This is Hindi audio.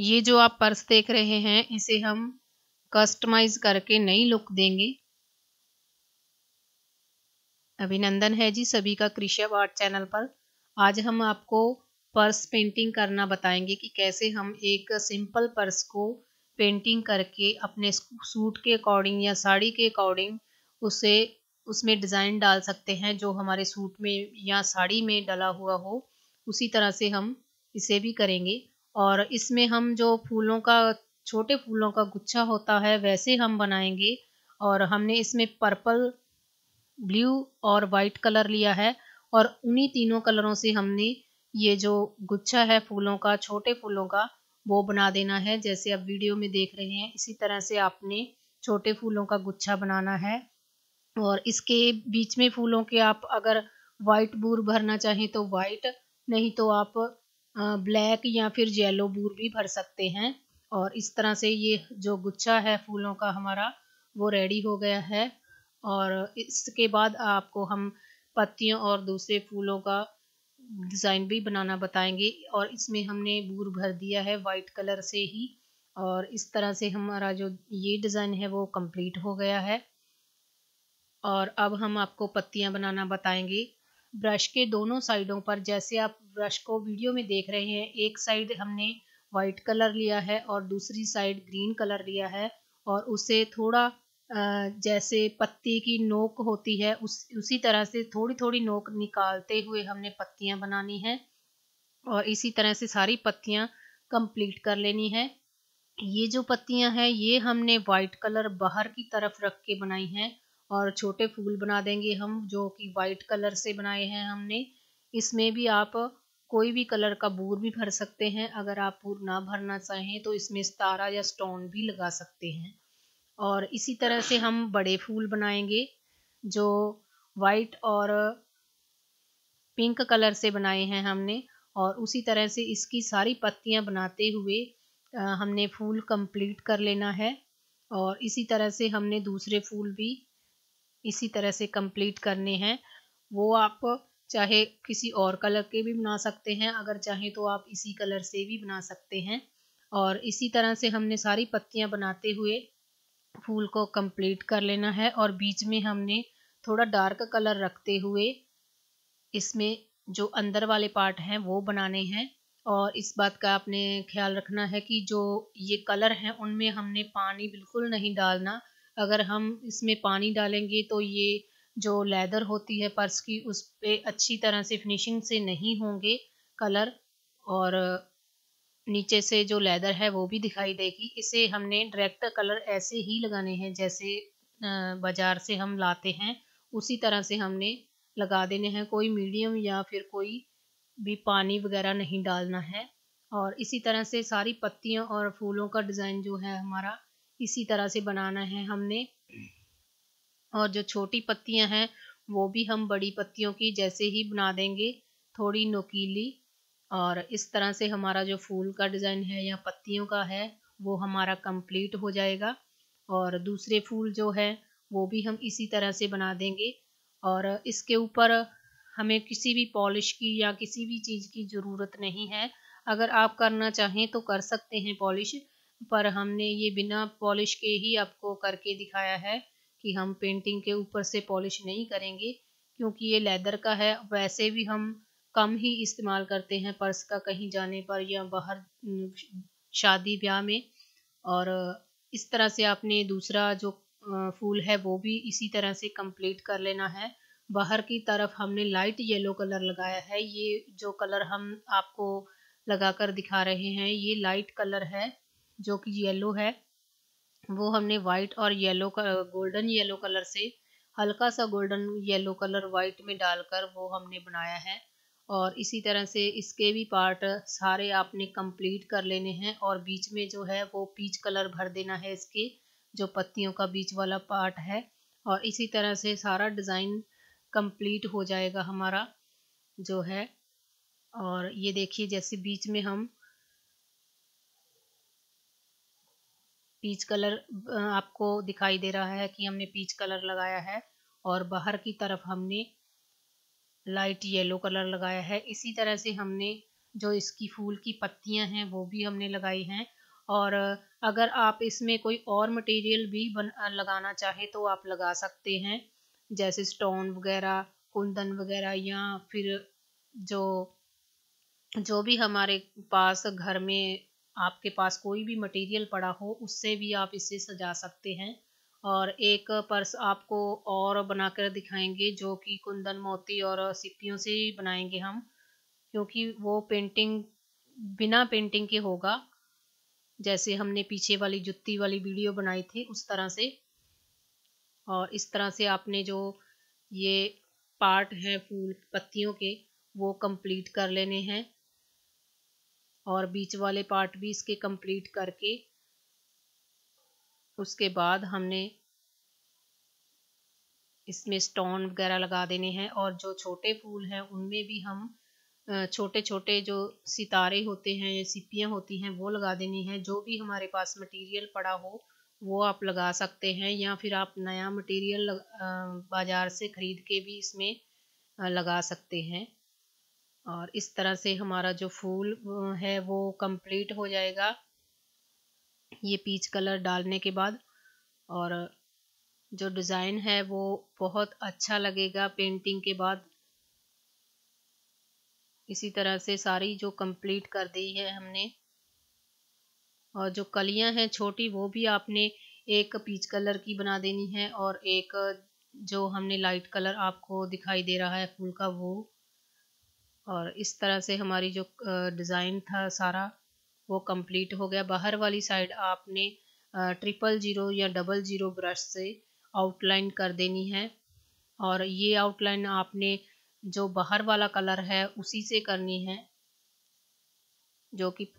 ये जो आप पर्स देख रहे हैं इसे हम कस्टमाइज करके नई लुक देंगे अभिनंदन है जी सभी का कृषभ आर्ट चैनल पर आज हम आपको पर्स पेंटिंग करना बताएंगे कि कैसे हम एक सिंपल पर्स को पेंटिंग करके अपने सूट के अकॉर्डिंग या साड़ी के अकॉर्डिंग उसे उसमें डिज़ाइन डाल सकते हैं जो हमारे सूट में या साड़ी में डला हुआ हो उसी तरह से हम इसे भी करेंगे और इसमें हम जो फूलों का छोटे फूलों का गुच्छा होता है वैसे हम बनाएंगे और हमने इसमें पर्पल ब्लू और वाइट कलर लिया है और उन्हीं तीनों कलरों से हमने ये जो गुच्छा है फूलों का छोटे फूलों का वो बना देना है जैसे आप वीडियो में देख रहे हैं इसी तरह से आपने छोटे फूलों का गुच्छा बनाना है और इसके बीच में फूलों के आप अगर वाइट बूर भरना चाहें तो वाइट नहीं तो आप ब्लैक या फिर येलो बूर भी भर सकते हैं और इस तरह से ये जो गुच्छा है फूलों का हमारा वो रेडी हो गया है और इसके बाद आपको हम पत्तियों और दूसरे फूलों का डिज़ाइन भी बनाना बताएंगे और इसमें हमने बूर भर दिया है वाइट कलर से ही और इस तरह से हमारा जो ये डिज़ाइन है वो कंप्लीट हो गया है और अब हम आपको पत्तियाँ बनाना बताएंगे ब्रश के दोनों साइडों पर जैसे आप ब्रश को वीडियो में देख रहे हैं एक साइड हमने वाइट कलर लिया है और दूसरी साइड ग्रीन कलर लिया है और उसे थोड़ा जैसे पत्ती की नोक होती है उस उसी तरह से थोड़ी थोड़ी नोक निकालते हुए हमने पत्तियां बनानी है और इसी तरह से सारी पत्तियां कंप्लीट कर लेनी है ये जो पत्तियां हैं ये हमने वाइट कलर बाहर की तरफ रख के बनाई हैं और छोटे फूल बना देंगे हम जो कि वाइट कलर से बनाए हैं हमने इसमें भी आप कोई भी कलर का बूर भी भर सकते हैं अगर आप बूर ना भरना चाहें तो इसमें सितारा या स्टोन भी लगा सकते हैं और इसी तरह से हम बड़े फूल बनाएंगे जो वाइट और पिंक कलर से बनाए हैं हमने और उसी तरह से इसकी सारी पत्तियां बनाते हुए हमने फूल कंप्लीट कर लेना है और इसी तरह से हमने दूसरे फूल भी इसी तरह से कंप्लीट करने हैं वो आप चाहे किसी और कलर के भी बना सकते हैं अगर चाहें तो आप इसी कलर से भी बना सकते हैं और इसी तरह से हमने सारी पत्तियां बनाते हुए फूल को कंप्लीट कर लेना है और बीच में हमने थोड़ा डार्क कलर रखते हुए इसमें जो अंदर वाले पार्ट हैं वो बनाने हैं और इस बात का आपने ख्याल रखना है कि जो ये कलर हैं उनमें हमने पानी बिल्कुल नहीं डालना अगर हम इसमें पानी डालेंगे तो ये जो लेदर होती है पर्स की उस पर अच्छी तरह से फिनिशिंग से नहीं होंगे कलर और नीचे से जो लेदर है वो भी दिखाई देगी इसे हमने डायरेक्ट कलर ऐसे ही लगाने हैं जैसे बाज़ार से हम लाते हैं उसी तरह से हमने लगा देने हैं कोई मीडियम या फिर कोई भी पानी वगैरह नहीं डालना है और इसी तरह से सारी पत्तियों और फूलों का डिज़ाइन जो है हमारा इसी तरह से बनाना है हमने और जो छोटी पत्तियां हैं वो भी हम बड़ी पत्तियों की जैसे ही बना देंगे थोड़ी नोकीली और इस तरह से हमारा जो फूल का डिज़ाइन है या पत्तियों का है वो हमारा कंप्लीट हो जाएगा और दूसरे फूल जो है वो भी हम इसी तरह से बना देंगे और इसके ऊपर हमें किसी भी पॉलिश की या किसी भी चीज़ की ज़रूरत नहीं है अगर आप करना चाहें तो कर सकते हैं पॉलिश पर हमने ये बिना पॉलिश के ही आपको करके दिखाया है कि हम पेंटिंग के ऊपर से पॉलिश नहीं करेंगे क्योंकि ये लेदर का है वैसे भी हम कम ही इस्तेमाल करते हैं पर्स का कहीं जाने पर या बाहर शादी ब्याह में और इस तरह से आपने दूसरा जो फूल है वो भी इसी तरह से कंप्लीट कर लेना है बाहर की तरफ हमने लाइट येलो कलर लगाया है ये जो कलर हम आपको लगाकर दिखा रहे हैं ये लाइट कलर है जो कि येलो है वो हमने वाइट और येलो गोल्डन येलो कलर से हल्का सा गोल्डन येलो कलर वाइट में डालकर वो हमने बनाया है और इसी तरह से इसके भी पार्ट सारे आपने कंप्लीट कर लेने हैं और बीच में जो है वो पीच कलर भर देना है इसके जो पत्तियों का बीच वाला पार्ट है और इसी तरह से सारा डिज़ाइन कंप्लीट हो जाएगा हमारा जो है और ये देखिए जैसे बीच में हम पीच कलर आपको दिखाई दे रहा है कि हमने पीच कलर लगाया है और बाहर की तरफ हमने लाइट येलो कलर लगाया है इसी तरह से हमने जो इसकी फूल की पत्तियां हैं वो भी हमने लगाई हैं और अगर आप इसमें कोई और मटेरियल भी बन लगाना चाहे तो आप लगा सकते हैं जैसे स्टोन वगैरह कुंदन वगैरह या फिर जो जो भी हमारे पास घर में आपके पास कोई भी मटेरियल पड़ा हो उससे भी आप इसे सजा सकते हैं और एक पर्स आपको और बनाकर दिखाएंगे जो कि कुंदन मोती और सिपियों से ही बनाएंगे हम क्योंकि वो पेंटिंग बिना पेंटिंग के होगा जैसे हमने पीछे वाली जुत्ती वाली वीडियो बनाई थी उस तरह से और इस तरह से आपने जो ये पार्ट हैं फूल पत्तियों के वो कंप्लीट कर लेने हैं और बीच वाले पार्ट भी इसके कंप्लीट करके उसके बाद हमने इसमें स्टोन वगैरह लगा देने हैं और जो छोटे फूल हैं उनमें भी हम छोटे छोटे जो सितारे होते हैं या सीपियाँ होती हैं वो लगा देनी है जो भी हमारे पास मटेरियल पड़ा हो वो आप लगा सकते हैं या फिर आप नया मटेरियल बाज़ार से ख़रीद के भी इसमें लगा सकते हैं और इस तरह से हमारा जो फूल है वो कंप्लीट हो जाएगा ये पीच कलर डालने के बाद और जो डिज़ाइन है वो बहुत अच्छा लगेगा पेंटिंग के बाद इसी तरह से सारी जो कंप्लीट कर दी है हमने और जो कलियां हैं छोटी वो भी आपने एक पीच कलर की बना देनी है और एक जो हमने लाइट कलर आपको दिखाई दे रहा है फूल का वो और इस तरह से हमारी जो डिज़ाइन था सारा वो कंप्लीट हो गया बाहर वाली साइड आपने ट्रिपल ज़ीरो या डबल ज़ीरो ब्रश से आउटलाइन कर देनी है और ये आउटलाइन आपने जो बाहर वाला कलर है उसी से करनी है जो कि